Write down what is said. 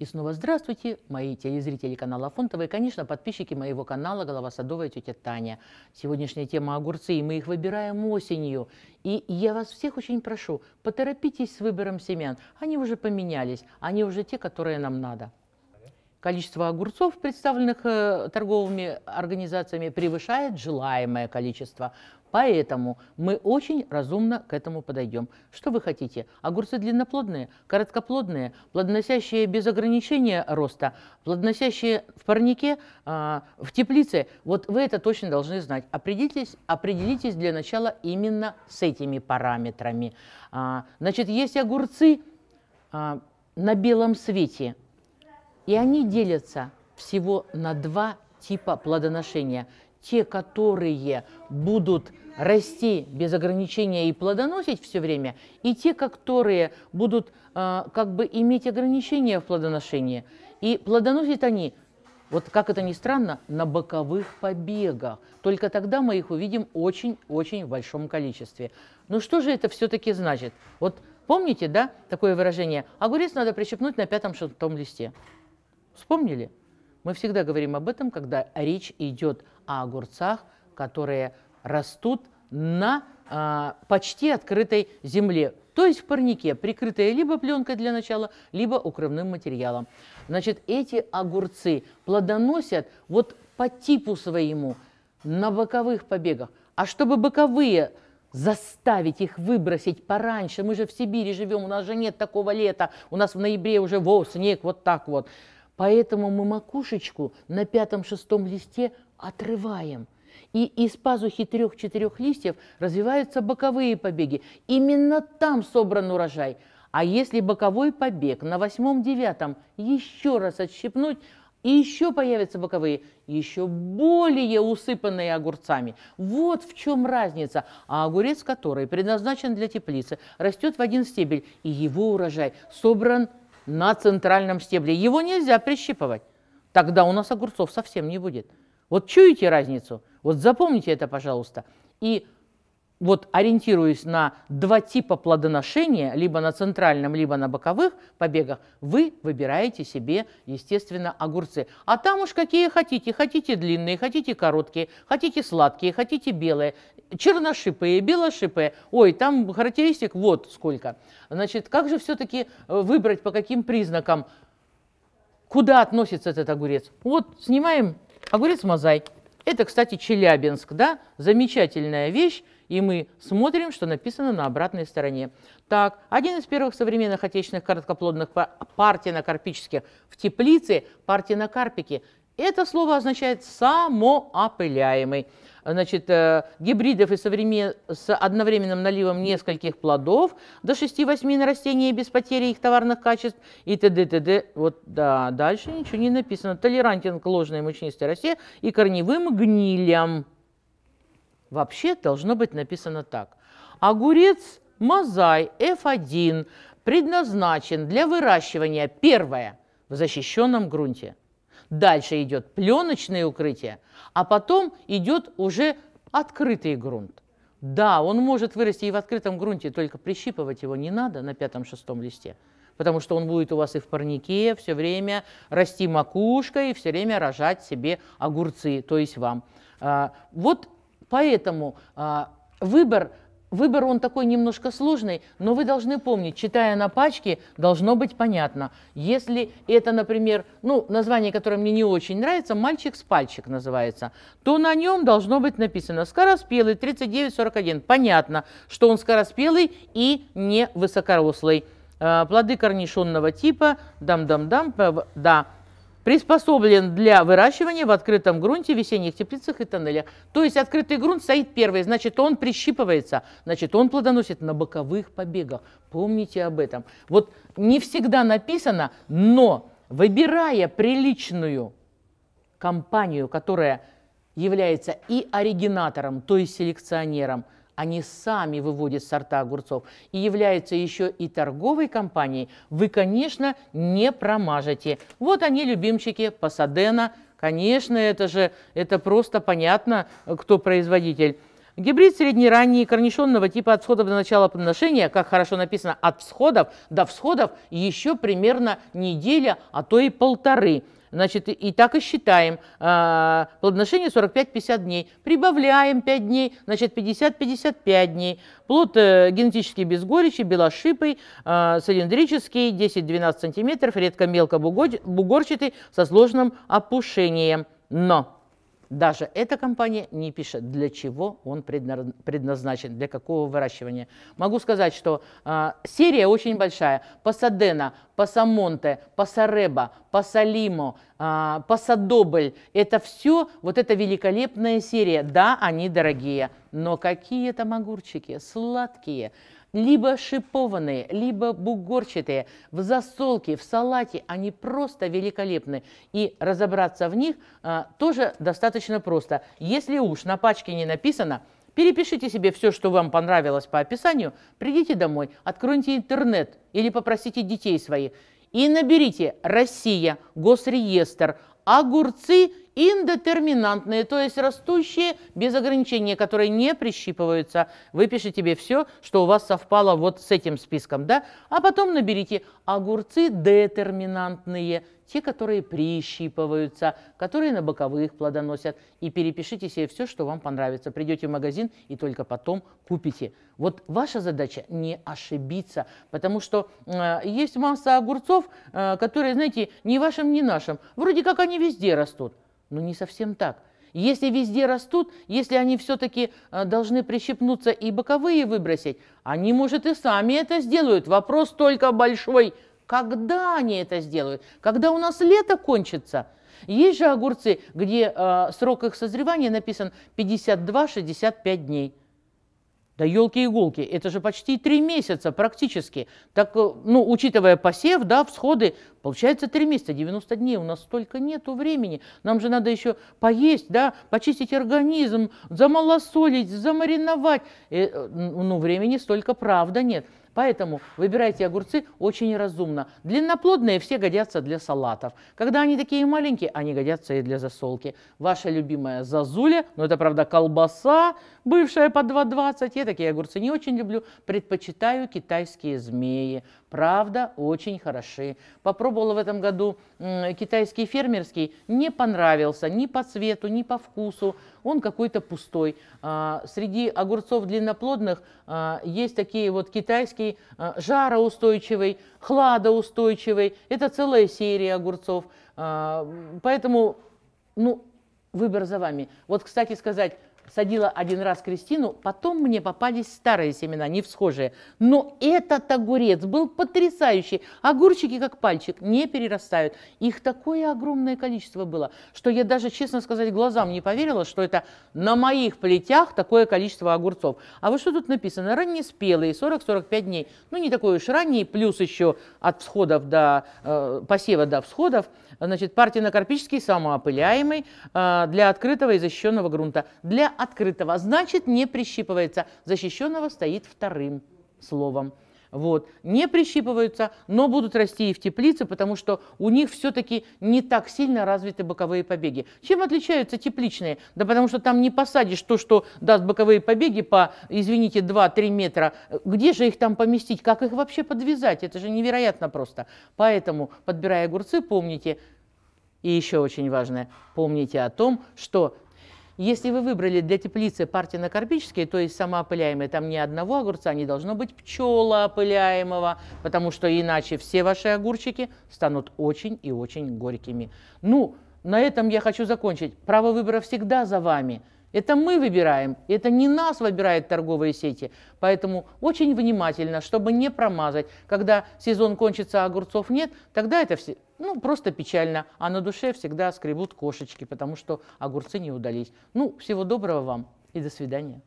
И снова здравствуйте, мои телезрители канала Фонтова и, конечно, подписчики моего канала «Голова садовая тетя Таня». Сегодняшняя тема огурцы, и мы их выбираем осенью. И я вас всех очень прошу, поторопитесь с выбором семян. Они уже поменялись, они уже те, которые нам надо. Количество огурцов, представленных э, торговыми организациями, превышает желаемое количество. Поэтому мы очень разумно к этому подойдем. Что вы хотите? Огурцы длинноплодные, короткоплодные, плодоносящие без ограничения роста, плодоносящие в парнике, а, в теплице. Вот вы это точно должны знать. Определитесь, определитесь для начала именно с этими параметрами. А, значит, есть огурцы а, на белом свете, и они делятся всего на два типа плодоношения – те, которые будут расти без ограничения и плодоносить все время, и те, которые будут э, как бы иметь ограничения в плодоношении. И плодоносят они, вот как это ни странно, на боковых побегах. Только тогда мы их увидим очень-очень в большом количестве. Ну что же это все-таки значит? Вот помните, да, такое выражение «огурец надо прищепнуть на пятом-шестом листе». Вспомнили? Мы всегда говорим об этом, когда речь идет о о огурцах, которые растут на а, почти открытой земле, то есть в парнике, прикрытые либо пленкой для начала, либо укрывным материалом. Значит, эти огурцы плодоносят вот по типу своему на боковых побегах. А чтобы боковые заставить их выбросить пораньше, мы же в Сибири живем, у нас же нет такого лета, у нас в ноябре уже во, снег вот так вот – Поэтому мы макушечку на пятом-шестом листе отрываем. И из пазухи трех-четырех листьев развиваются боковые побеги. Именно там собран урожай. А если боковой побег на восьмом-девятом еще раз отщипнуть, и еще появятся боковые, еще более усыпанные огурцами. Вот в чем разница. А огурец, который предназначен для теплицы, растет в один стебель, и его урожай собран на центральном стебле. Его нельзя прищипывать. Тогда у нас огурцов совсем не будет. Вот чуете разницу? Вот запомните это, пожалуйста. И вот ориентируясь на два типа плодоношения, либо на центральном, либо на боковых побегах, вы выбираете себе, естественно, огурцы. А там уж какие хотите. Хотите длинные, хотите короткие, хотите сладкие, хотите белые, черношипые, белошипые. Ой, там характеристик вот сколько. Значит, как же все-таки э, выбрать, по каким признакам, куда относится этот огурец? Вот снимаем огурец мозай. Это, кстати, Челябинск, да, замечательная вещь. И мы смотрим, что написано на обратной стороне. Так, один из первых современных отечественных короткоплодных партинокарпических в теплице карпике. Это слово означает «самоопыляемый». Значит, э, гибридов и современ... с одновременным наливом нескольких плодов до 6-8 на растения без потери их товарных качеств и т.д. т.д. Вот да, дальше ничего не написано. Толерантен к ложной мучнистой росе и корневым гнилям. Вообще должно быть написано так. Огурец Мозай F1 предназначен для выращивания первое в защищенном грунте. Дальше идет пленочное укрытие, а потом идет уже открытый грунт. Да, он может вырасти и в открытом грунте, только прищипывать его не надо на пятом-шестом листе, потому что он будет у вас и в парнике все время расти макушкой и все время рожать себе огурцы, то есть вам. А, вот Поэтому а, выбор, выбор он такой немножко сложный, но вы должны помнить, читая на пачке, должно быть понятно. Если это, например, ну, название, которое мне не очень нравится, «Мальчик с пальчик» называется, то на нем должно быть написано «Скороспелый 3941». Понятно, что он скороспелый и не высокорослый. А, плоды корнишонного типа, дам-дам-дам, да, приспособлен для выращивания в открытом грунте, весенних теплицах и тоннелях. То есть открытый грунт стоит первый, значит, он прищипывается, значит, он плодоносит на боковых побегах. Помните об этом. Вот не всегда написано, но выбирая приличную компанию, которая является и оригинатором, то есть селекционером – они сами выводят сорта огурцов и являются еще и торговой компанией. Вы, конечно, не промажете. Вот они, любимчики Пасадена. Конечно, это же, это просто понятно, кто производитель. Гибрид среднеранний корнишонного типа от всходов до начала подношения, как хорошо написано, от всходов до всходов еще примерно неделя, а то и полторы. Значит, и, так и считаем. А, плодоношение 45-50 дней. Прибавляем 5 дней, значит, 50-55 дней. Плод э, генетически без горечи, белошипый, а, цилиндрический, 10-12 см, редко мелко бугорчатый, со сложным опушением. Но даже эта компания не пишет, для чего он предназначен, для какого выращивания. Могу сказать, что э, серия очень большая. Пасадена, Пасамонте, Пасареба, Пасалимо, э, а, Пасадобль. Это все, вот эта великолепная серия. Да, они дорогие, но какие там огурчики, сладкие либо шипованные, либо бугорчатые. В засолке, в салате они просто великолепны. И разобраться в них а, тоже достаточно просто. Если уж на пачке не написано, перепишите себе все, что вам понравилось по описанию, придите домой, откройте интернет или попросите детей своих и наберите «Россия», «Госреестр», «Огурцы» индетерминантные, то есть растущие без ограничения, которые не прищипываются. Выпишите тебе все, что у вас совпало вот с этим списком, да? А потом наберите огурцы детерминантные, те, которые прищипываются, которые на боковых плодоносят, и перепишите себе все, что вам понравится. Придете в магазин и только потом купите. Вот ваша задача не ошибиться, потому что э, есть масса огурцов, э, которые, знаете, ни вашим, ни нашим. Вроде как они везде растут, но ну, не совсем так. Если везде растут, если они все-таки э, должны прищипнуться и боковые выбросить, они, может, и сами это сделают. Вопрос только большой, когда они это сделают, когда у нас лето кончится. Есть же огурцы, где э, срок их созревания написан 52-65 дней. Да елки-иголки, это же почти три месяца практически. Так, э, ну, учитывая посев, да, всходы, получается три месяца, 90 дней, у нас столько нету времени. Нам же надо еще поесть, да, почистить организм, замалосолить, замариновать. И, э, э, ну, времени столько, правда, нет. Поэтому выбирайте огурцы очень разумно. Длинноплодные все годятся для салатов. Когда они такие маленькие, они годятся и для засолки. Ваша любимая зазуля, ну это правда колбаса, бывшая по 2,20. Я такие огурцы не очень люблю. Предпочитаю китайские змеи. Правда, очень хороши. Попробовала в этом году китайский фермерский. Не понравился ни по цвету, ни по вкусу. Он какой-то пустой. А, среди огурцов длинноплодных а, есть такие вот китайские огурцы, э, жароустойчивый, хладоустойчивый. Это целая серия огурцов. Э, поэтому ну, выбор за вами. Вот, кстати сказать, садила один раз Кристину, потом мне попались старые семена, не всхожие. Но этот огурец был потрясающий. Огурчики, как пальчик, не перерастают. Их такое огромное количество было, что я даже, честно сказать, глазам не поверила, что это на моих плетях такое количество огурцов. А вот что тут написано? Раннеспелые, 40-45 дней. Ну, не такой уж ранний, плюс еще от всходов до э, посева до всходов. Значит, партия партинокарпический самоопыляемый э, для открытого и защищенного грунта. Для открытого, а значит не прищипывается. Защищенного стоит вторым словом. Вот. Не прищипываются, но будут расти и в теплице, потому что у них все-таки не так сильно развиты боковые побеги. Чем отличаются тепличные? Да потому что там не посадишь то, что даст боковые побеги по, извините, 2-3 метра. Где же их там поместить? Как их вообще подвязать? Это же невероятно просто. Поэтому, подбирая огурцы, помните, и еще очень важное, помните о том, что если вы выбрали для теплицы партинокарпические, то есть самоопыляемые, там ни одного огурца не должно быть пчелоопыляемого, потому что иначе все ваши огурчики станут очень и очень горькими. Ну, на этом я хочу закончить. Право выбора всегда за вами – это мы выбираем, это не нас выбирают торговые сети. Поэтому очень внимательно, чтобы не промазать. Когда сезон кончится, а огурцов нет, тогда это все, ну, просто печально. А на душе всегда скребут кошечки, потому что огурцы не удались. Ну, всего доброго вам и до свидания.